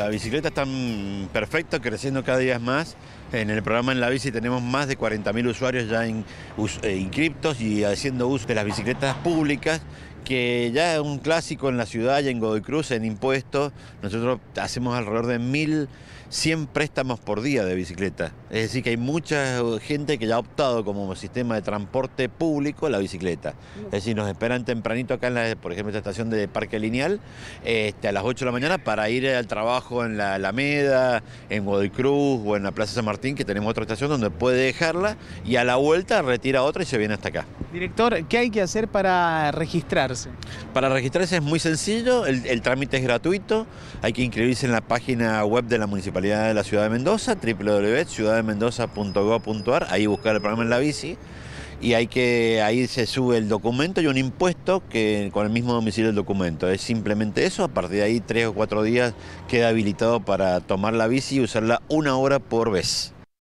La bicicleta está perfecta, creciendo cada día más. En el programa En la Bici tenemos más de 40.000 usuarios ya eh, inscriptos y haciendo uso de las bicicletas públicas que ya es un clásico en la ciudad y en Godoy Cruz, en impuestos, nosotros hacemos alrededor de 1.100 préstamos por día de bicicleta. Es decir, que hay mucha gente que ya ha optado como sistema de transporte público la bicicleta. Es decir, nos esperan tempranito acá en la, por ejemplo, en esta estación de Parque Lineal, este, a las 8 de la mañana para ir al trabajo en la Alameda, en Godoy Cruz o en la Plaza San Martín, que tenemos otra estación donde puede dejarla y a la vuelta retira otra y se viene hasta acá. Director, ¿qué hay que hacer para registrarse? Para registrarse es muy sencillo, el, trámite es gratuito, hay que inscribirse en la página web de la Municipalidad de la Ciudad de Mendoza, www.ciudademendoza.gov.ar, ahí buscar el programa en la bici y hay que ahí se sube el documento y un impuesto que con el mismo domicilio del documento. Es simplemente eso, a partir de ahí tres o cuatro días queda habilitado para tomar la bici y usarla una hora por vez.